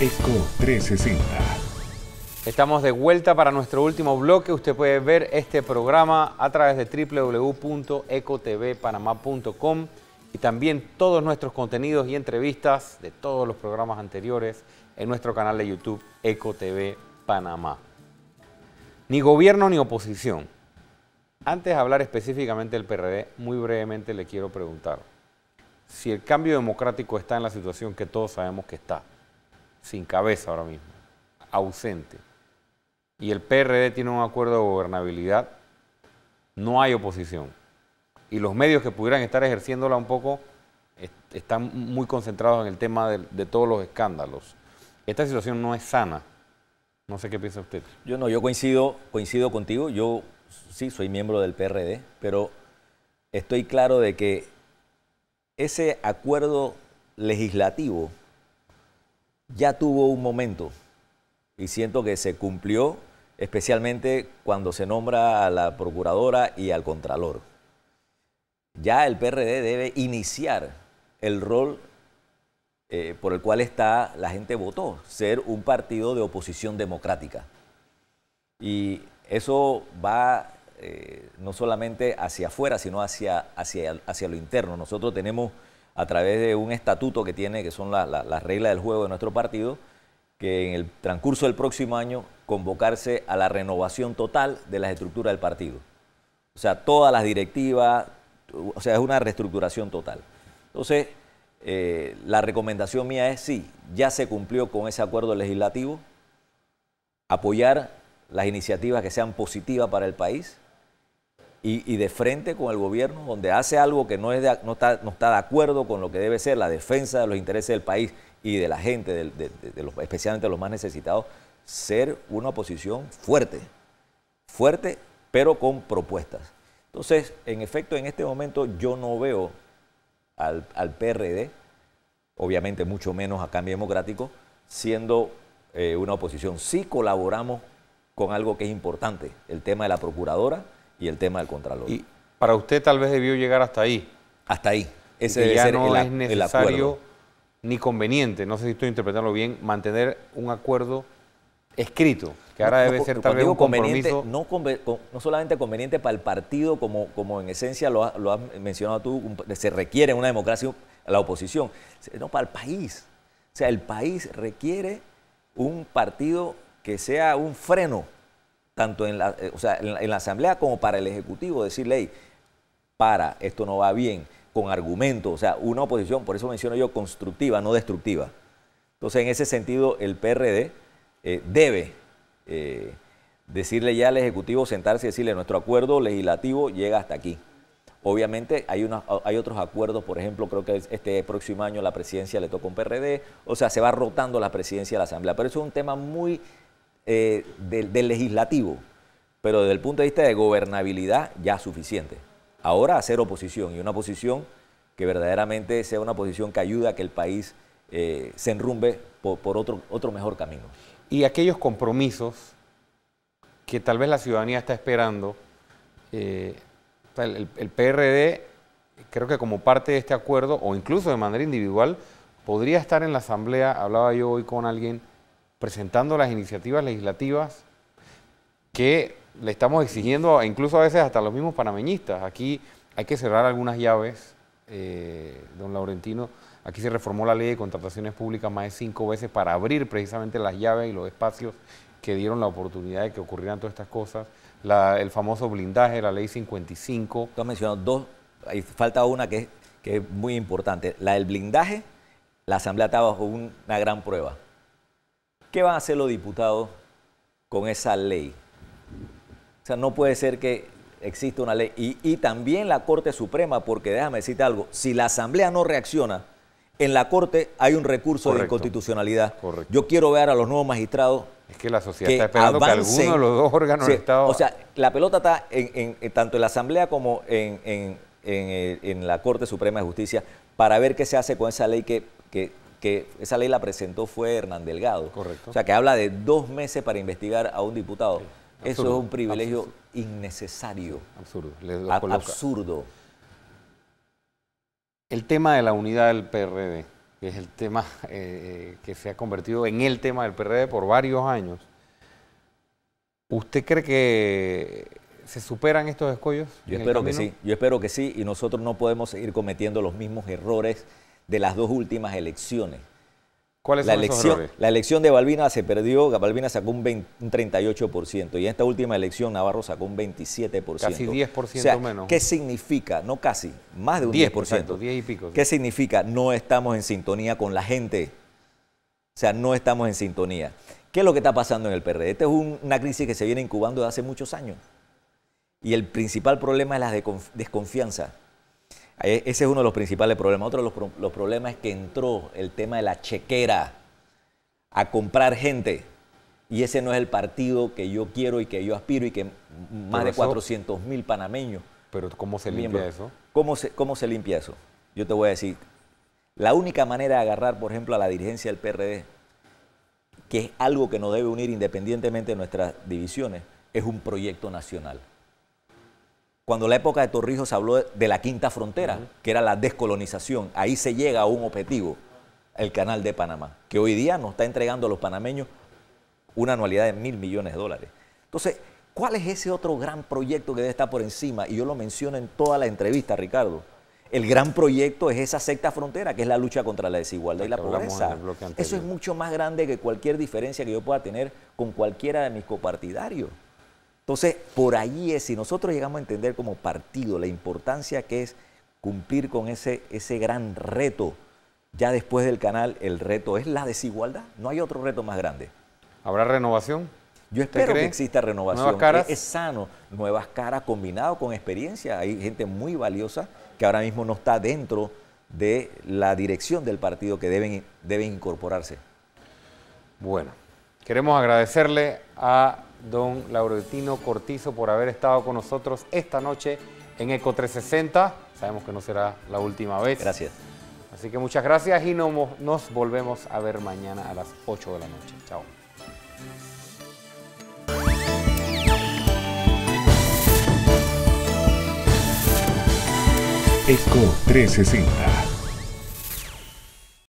Eco 360. Estamos de vuelta para nuestro último bloque. Usted puede ver este programa a través de www.ecotvpanamá.com y también todos nuestros contenidos y entrevistas de todos los programas anteriores en nuestro canal de YouTube ECO TV Panamá. Ni gobierno ni oposición. Antes de hablar específicamente del PRD, muy brevemente le quiero preguntar si el cambio democrático está en la situación que todos sabemos que está sin cabeza ahora mismo, ausente. Y el PRD tiene un acuerdo de gobernabilidad, no hay oposición. Y los medios que pudieran estar ejerciéndola un poco están muy concentrados en el tema de, de todos los escándalos. Esta situación no es sana. No sé qué piensa usted. Yo no, yo coincido, coincido contigo. Yo sí soy miembro del PRD, pero estoy claro de que ese acuerdo legislativo ya tuvo un momento y siento que se cumplió, especialmente cuando se nombra a la procuradora y al contralor. Ya el PRD debe iniciar el rol eh, por el cual está la gente votó, ser un partido de oposición democrática. Y eso va eh, no solamente hacia afuera, sino hacia, hacia, hacia lo interno. Nosotros tenemos a través de un estatuto que tiene, que son las reglas del juego de nuestro partido, que en el transcurso del próximo año convocarse a la renovación total de las estructuras del partido. O sea, todas las directivas, o sea, es una reestructuración total. Entonces, eh, la recomendación mía es, sí, ya se cumplió con ese acuerdo legislativo, apoyar las iniciativas que sean positivas para el país, y, de frente con el gobierno, donde hace algo que no, está, de acuerdo con lo que debe ser la defensa de los intereses del país y de la gente, de, especialmente de los más necesitados, ser una oposición fuerte, fuerte, pero con propuestas. Entonces, en efecto, en este momento yo no veo al, PRD, obviamente mucho menos a Cambio Democrático, siendo eh, una oposición. Sí colaboramos con algo que es importante, el tema de la procuradora y el tema del Contralor. Y para usted tal vez debió llegar hasta ahí. Hasta ahí. Ese debe no el, es necesario ni conveniente, no sé si estoy interpretando bien, mantener un acuerdo escrito, que ahora debe ser tal vez un compromiso. No, no, solamente conveniente para el partido, como, como en esencia lo, has mencionado tú, se requiere una democracia la oposición, sino para el país. O sea, el país requiere un partido que sea un freno tanto en la, eh, en la, Asamblea como para el Ejecutivo, decirle, ley para, esto no va bien, con argumentos, o sea, una oposición, por eso menciono yo constructiva, no destructiva. Entonces, en ese sentido, el PRD eh, debe eh, decirle ya al Ejecutivo, sentarse y decirle, nuestro acuerdo legislativo llega hasta aquí. Obviamente hay, hay otros acuerdos, por ejemplo, creo que este próximo año la presidencia le toca un PRD, o sea, se va rotando la presidencia de la Asamblea, pero eso es un tema muy eh, del, legislativo, pero desde el punto de vista de gobernabilidad ya suficiente. Ahora hacer oposición y una oposición que verdaderamente sea una posición que ayude a que el país eh, se enrumbe por, otro, otro mejor camino. Y aquellos compromisos que tal vez la ciudadanía está esperando, eh, el, el, PRD creo que como parte de este acuerdo, o incluso de manera individual, podría estar en la Asamblea, hablaba yo hoy con alguien, presentando las iniciativas legislativas que le estamos exigiendo, incluso a veces hasta los mismos panameñistas. Aquí hay que cerrar algunas llaves, eh, don Laurentino. Aquí se reformó la ley de contrataciones públicas más de cinco veces para abrir precisamente las llaves y los espacios que dieron la oportunidad de que ocurrieran todas estas cosas. el famoso blindaje, la ley 55. Tú has mencionado dos, hay, falta una que, que es muy importante. La del blindaje, la Asamblea está bajo una gran prueba ¿Qué van a hacer los diputados con esa ley? O sea, no puede ser que exista una ley. Y, también la Corte Suprema, porque déjame decirte algo, si la Asamblea no reacciona, en la Corte hay un recurso de inconstitucionalidad. Yo quiero ver a los nuevos magistrados. Es que la sociedad está esperando que alguno de los dos órganos del Estado. O sea, la pelota está tanto en la Asamblea como eh, en, la Corte Suprema de Justicia para ver qué se hace con esa ley que que esa ley la presentó fue Hernán Delgado. Correcto. O sea, que habla de dos meses para investigar a un diputado. Eso es un privilegio innecesario. Absurdo. absurdo. El tema de la unidad del PRD, que es el tema eh, eh, que se ha convertido en el tema del PRD por varios años. ¿Usted cree que se superan estos escollos? Yo espero que sí, yo espero que sí, y nosotros no podemos seguir cometiendo los mismos errores de las dos últimas elecciones. ¿Cuál es la son elección, La elección de Balbina se perdió, Balbina sacó un, 38%, y en esta última elección Navarro sacó un 27%. Casi 10% o menos. ¿Qué significa? No casi, más de un 10%. 10%, y pico. ¿Qué significa? No estamos en sintonía con la gente. O sea, no estamos en sintonía. ¿Qué es lo que está pasando en el PRD? Esta es una crisis que se viene incubando desde hace muchos años. Y el principal problema es la desconfianza. E, ese es uno de los principales problemas. Otro de los, problemas es que entró el tema de la chequera a comprar gente. Y ese no es el partido que yo quiero y que yo aspiro y que más de cuatrocientos mil panameños. Pero ¿cómo se limpia eso? ¿cómo se, ¿Cómo se limpia eso? Yo te voy a decir, la única manera de agarrar, por ejemplo, a la dirigencia del PRD, que es algo que nos debe unir independientemente de nuestras divisiones, es un proyecto nacional cuando la época de Torrijos se habló de la quinta frontera, que era la descolonización. Ahí se llega a un objetivo, el canal de Panamá, que hoy día nos está entregando a los panameños una anualidad de mil millones de dólares. Entonces, ¿cuál es ese otro gran proyecto que debe estar por encima? Y yo lo menciono en toda la entrevista, Ricardo. El gran proyecto es esa sexta frontera, que es la lucha contra la desigualdad y la pobreza. Eso es mucho más grande que cualquier diferencia que yo pueda tener con cualquiera de mis copartidarios. Entonces, por ahí es, si nosotros llegamos a entender como partido la importancia que es cumplir con ese, ese gran reto, ya después del canal, el reto es la desigualdad. No hay otro reto más grande. ¿Habrá renovación? Yo espero que exista renovación. ¿Nuevas caras? Es, sano, nuevas caras combinado con experiencia. Hay gente muy valiosa que ahora mismo no está dentro de la dirección del partido que deben, deben incorporarse. Bueno, queremos agradecerle a don Lauretino Cortizo, por haber estado con nosotros esta noche en Eco 360. Sabemos que no será la última vez. Gracias. Así que muchas gracias y nos, volvemos a ver mañana a las 8 de la noche. Chao. ECO 360